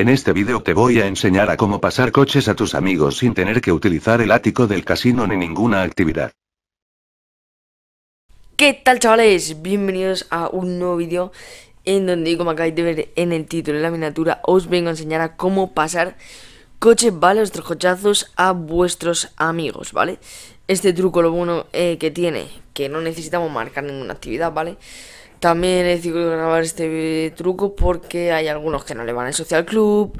En este vídeo te voy a enseñar a cómo pasar coches a tus amigos sin tener que utilizar el ático del casino ni ninguna actividad. ¿Qué tal chavales? Bienvenidos a un nuevo vídeo en donde, como acabáis de ver en el título en la miniatura, os vengo a enseñar a cómo pasar coches, ¿vale? Vuestros cochazos a vuestros amigos, ¿vale? Este truco lo bueno eh, que tiene, que no necesitamos marcar ninguna actividad, ¿vale? vale también he decidido grabar este truco porque hay algunos que no le van al social club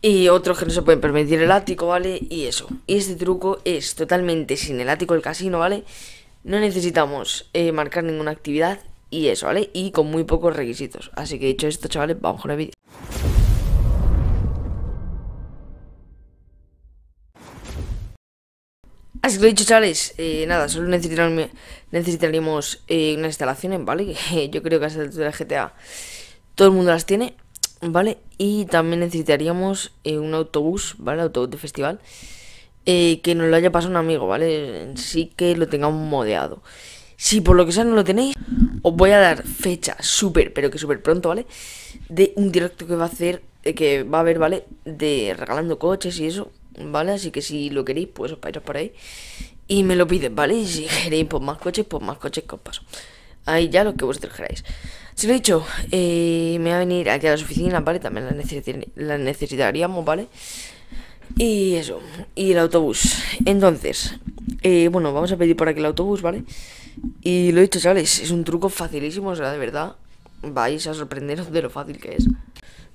y otros que no se pueden permitir el ático, ¿vale? Y eso. Y este truco es totalmente sin el ático el casino, ¿vale? No necesitamos eh, marcar ninguna actividad y eso, ¿vale? Y con muy pocos requisitos. Así que dicho esto, chavales, vamos con el vídeo. Así ah, que lo dicho, chavales, eh, nada, solo necesitaríamos eh, unas instalaciones, ¿vale? Yo creo que hasta el de GTA todo el mundo las tiene, ¿vale? Y también necesitaríamos eh, un autobús, ¿vale? Autobús de festival. que nos lo haya pasado un amigo, ¿vale? Sí que lo tengamos modeado. Si por lo que sea no lo tenéis, os voy a dar fecha súper, pero que súper pronto, ¿vale? De un directo que va a hacer, que va a haber, ¿vale? De regalando coches y eso, ¿vale? Así que si lo queréis, pues os vais por ahí. Y me lo piden, ¿vale? Y si queréis por pues más coches, pues más coches con paso. Ahí ya lo que vosotros queráis. Si lo he dicho, eh, me va a venir aquí a las oficinas, ¿vale? También las, necesitaríamos, ¿vale? Y eso, y el autobús. Entonces, eh, bueno, vamos a pedir por aquí el autobús, ¿vale? Y lo he dicho, chavales, es un truco facilísimo, o sea, de verdad, vais a sorprenderos de lo fácil que es.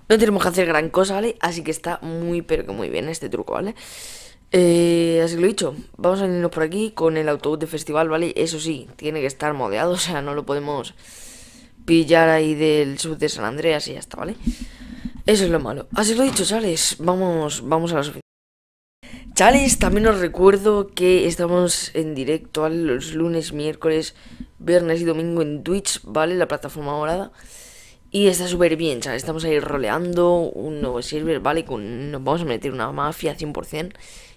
No tenemos que hacer gran cosa, ¿vale? Así que está muy, pero que muy bien este truco, ¿vale? Eh, así que lo dicho, vamos a irnos por aquí con el autobús de festival, ¿vale? Eso sí, tiene que estar modeado, o sea, no lo podemos pillar ahí del sur de San Andreas y ya está, ¿vale? Eso es lo malo. Así que lo dicho, chavales, vamos, vamos a la oficina. Chavales, también os recuerdo que estamos en directo los lunes, miércoles, viernes y domingo en Twitch, ¿vale? La plataforma morada. Y está súper bien, ¿sabes? Estamos ahí roleando un nuevo server, ¿vale? Con, nos vamos a meter una mafia 100%.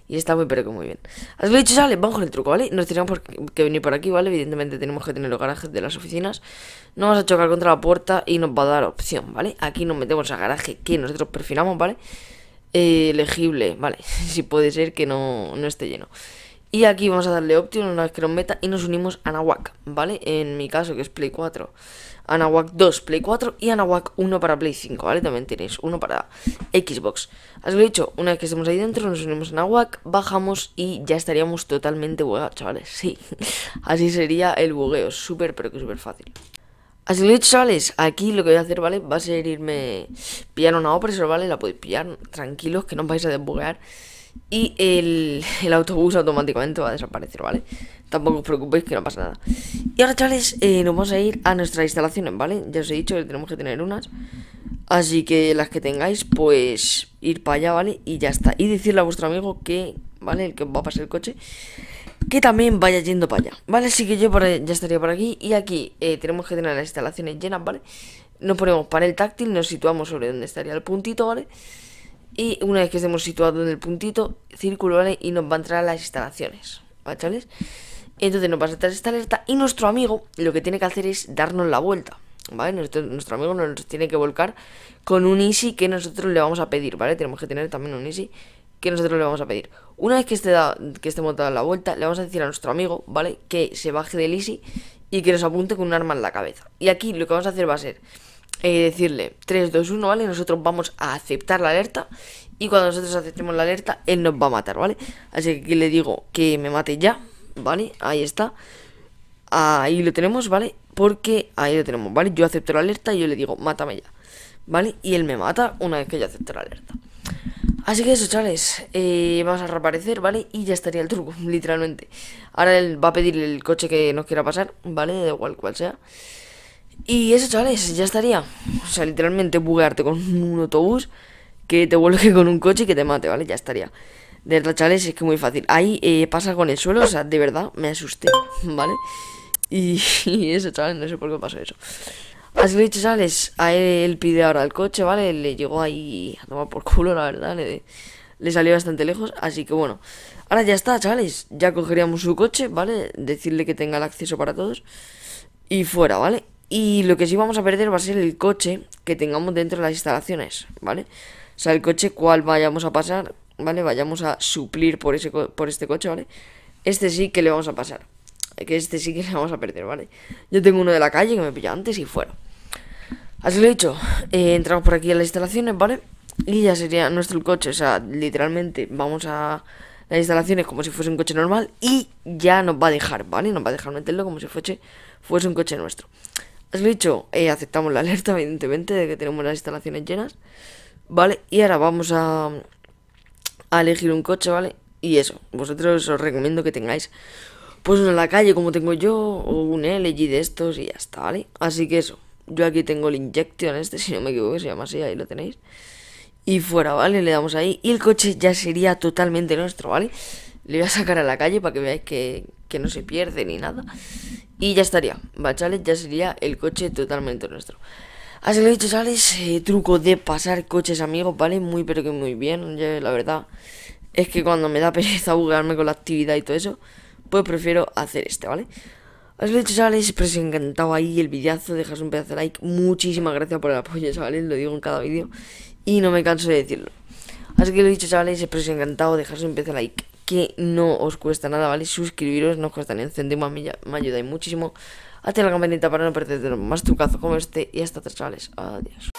Y está muy, pero que muy bien. has que dicho, sale, vamos con el truco, ¿vale? Nos tenemos que venir por aquí, ¿vale? Evidentemente tenemos que tener los garajes de las oficinas. No vamos a chocar contra la puerta y nos va a dar opción, ¿vale? Aquí nos metemos al garaje que nosotros perfilamos, ¿vale? Eh, elegible, ¿vale? si puede ser que no, no esté lleno. Y aquí vamos a darle óptimo una vez que nos meta y nos unimos a Anahuac, ¿vale? En mi caso, que es Play 4, Anahuac 2, Play 4 y Anahuac 1 para Play 5, ¿vale? También tenéis uno para Xbox. Así lo he dicho, una vez que estemos ahí dentro, nos unimos a Anahuac, bajamos y ya estaríamos totalmente bugueados, chavales. Sí, así sería el bugueo, súper, pero que súper fácil. Así lo dicho, chavales, aquí lo que voy a hacer, ¿vale? Va a ser irme, pillar una Opresor, ¿vale? La podéis pillar, tranquilos, que no vais a desbuguear y el, autobús automáticamente va a desaparecer, ¿vale? Tampoco os preocupéis que no pasa nada. Y ahora, chavales, eh, nos vamos a ir a nuestras instalaciones, ¿vale? Ya os he dicho que tenemos que tener unas. Así que las que tengáis, pues ir para allá, ¿vale? Y ya está. Y decirle a vuestro amigo que, ¿vale? El que va a pasar el coche, que también vaya yendo para allá, ¿vale? Así que yo ya estaría por aquí. Y aquí eh, tenemos que tener las instalaciones llenas, ¿vale? Nos ponemos para el táctil, nos situamos sobre donde estaría el puntito, ¿vale? vale y una vez que estemos situados en el puntito, círculo, ¿vale? Y nos va a entrar a las instalaciones, ¿vale, chavales? Entonces nos va a saltar esta alerta y nuestro amigo lo que tiene que hacer es darnos la vuelta, ¿vale? Nuestro, amigo nos tiene que volcar con un easy que nosotros le vamos a pedir, ¿vale? Tenemos que tener también un easy que nosotros le vamos a pedir. Una vez que, esté que estemos dando la vuelta, le vamos a decir a nuestro amigo, ¿vale? Que se baje del easy y que nos apunte con un arma en la cabeza. Y aquí lo que vamos a hacer va a ser eh, decirle 3, 2, 1, ¿vale? Nosotros vamos a aceptar la alerta y cuando nosotros aceptemos la alerta, él nos va a matar, ¿vale? Así que le digo que me mate ya, ¿vale? Ahí está. Ahí lo tenemos, ¿vale? Porque ahí lo tenemos, ¿vale? Yo acepto la alerta y yo le digo, mátame ya, ¿vale? Y él me mata una vez que yo acepto la alerta. Así que eso, chavales, eh, vamos a reaparecer, ¿vale? Y ya estaría el truco, literalmente. Ahora él va a pedir el coche que nos quiera pasar, ¿vale? Da igual cual sea. Y eso, chavales, ya estaría. O sea, literalmente buguearte con un autobús que te vuelve con un coche y que te mate, ¿vale? Ya estaría. De verdad, chavales, es que muy fácil. Ahí eh, pasa con el suelo, o sea, de verdad me asusté, ¿vale? Y, eso, chavales, no sé por qué pasó eso. Así que chavales, a él, pide ahora el coche, ¿vale? Le llegó ahí a tomar por culo, la verdad, le, le salió bastante lejos. Así que bueno, ahora ya está, chavales. Ya cogeríamos su coche, ¿vale? Decirle que tenga el acceso para todos. Y fuera, ¿vale? Y lo que sí vamos a perder va a ser el coche que tengamos dentro de las instalaciones, ¿vale? O sea, el coche cual vayamos a pasar, ¿vale? Vayamos a suplir por, ese por este coche, ¿vale? Este sí que le vamos a pasar. Que este sí que le vamos a perder, ¿vale? Yo tengo uno de la calle que me pilló antes y fuera. Así lo he dicho. Eh, entramos por aquí a las instalaciones, ¿vale? Y ya sería nuestro coche. O sea, literalmente vamos a las instalaciones como si fuese un coche normal. Y ya nos va a dejar, ¿vale? Nos va a dejar meterlo como si fuese un coche nuestro has dicho, eh, aceptamos la alerta, evidentemente, de que tenemos las instalaciones llenas. ¿Vale? Y ahora vamos a, a elegir un coche, ¿vale? Y eso, vosotros os recomiendo que tengáis pues uno en la calle como tengo yo, o un LG de estos y ya está, ¿vale? Así que eso, yo aquí tengo el Injection este, si no me equivoco, se llama así, ahí lo tenéis. Y fuera, ¿vale? Le damos ahí. Y el coche ya sería totalmente nuestro, ¿vale? Le voy a sacar a la calle para que veáis que, que no se pierde ni nada. Y ya estaría, bachalet ya sería el coche totalmente nuestro. Así que lo dicho, chavales, eh, truco de pasar coches amigos, ¿vale? Muy pero que muy bien, la verdad es que cuando me da pereza jugarme con la actividad y todo eso, pues prefiero hacer este, ¿vale? que lo he dicho, chavales, espero que os encantado ahí el villazo, dejas un pedazo de like, muchísimas gracias por el apoyo, chavales, lo digo en cada vídeo y no me canso de decirlo. Así que lo dicho, chavales, espero que os encantado, dejas un pedazo de like, que no os cuesta nada, ¿vale? Suscribiros no os cuesta ni un céntimo, a me ayudáis muchísimo. Haced la campanita para no perder más trucazo como este. Y hasta tres, chavales. Adiós.